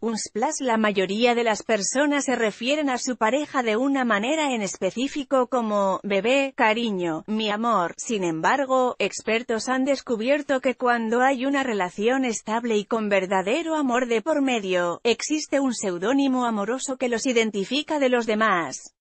un splash La mayoría de las personas se refieren a su pareja de una manera en específico como, bebé, cariño, mi amor. Sin embargo, expertos han descubierto que cuando hay una relación estable y con verdadero amor de por medio, existe un seudónimo amoroso que los identifica de los demás.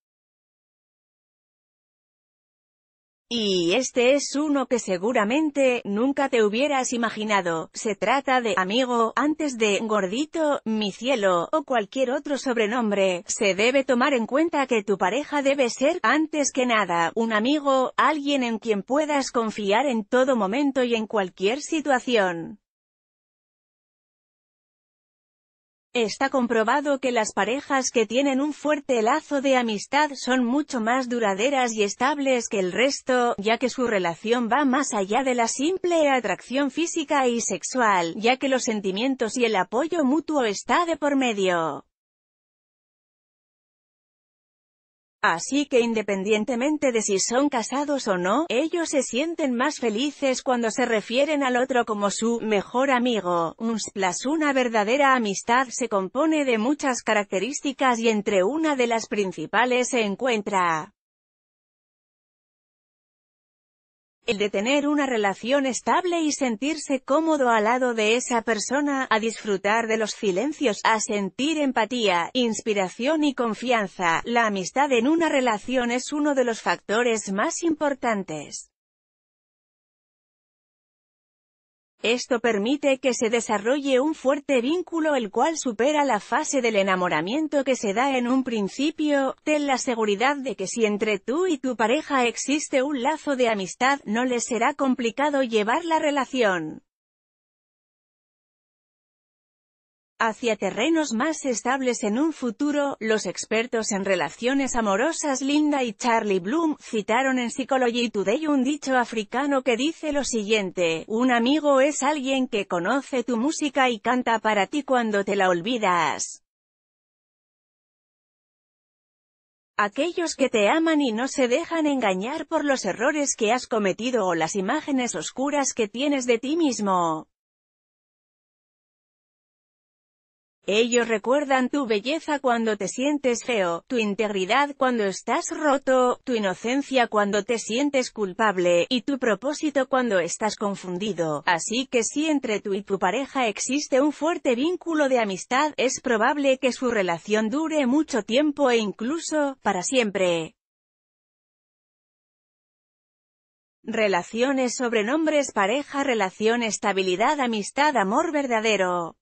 Y este es uno que seguramente nunca te hubieras imaginado, se trata de amigo, antes de gordito, mi cielo, o cualquier otro sobrenombre, se debe tomar en cuenta que tu pareja debe ser, antes que nada, un amigo, alguien en quien puedas confiar en todo momento y en cualquier situación. Está comprobado que las parejas que tienen un fuerte lazo de amistad son mucho más duraderas y estables que el resto, ya que su relación va más allá de la simple atracción física y sexual, ya que los sentimientos y el apoyo mutuo está de por medio. Así que independientemente de si son casados o no, ellos se sienten más felices cuando se refieren al otro como su mejor amigo. Uns una verdadera amistad se compone de muchas características y entre una de las principales se encuentra el de tener una relación estable y sentirse cómodo al lado de esa persona, a disfrutar de los silencios, a sentir empatía, inspiración y confianza. La amistad en una relación es uno de los factores más importantes. Esto permite que se desarrolle un fuerte vínculo el cual supera la fase del enamoramiento que se da en un principio, ten la seguridad de que si entre tú y tu pareja existe un lazo de amistad no les será complicado llevar la relación. hacia terrenos más estables en un futuro, los expertos en relaciones amorosas Linda y Charlie Bloom citaron en Psychology Today un dicho africano que dice lo siguiente, un amigo es alguien que conoce tu música y canta para ti cuando te la olvidas. Aquellos que te aman y no se dejan engañar por los errores que has cometido o las imágenes oscuras que tienes de ti mismo. Ellos recuerdan tu belleza cuando te sientes feo, tu integridad cuando estás roto, tu inocencia cuando te sientes culpable, y tu propósito cuando estás confundido. Así que si entre tú y tu pareja existe un fuerte vínculo de amistad, es probable que su relación dure mucho tiempo e incluso, para siempre. Relaciones sobrenombres pareja relación estabilidad amistad amor verdadero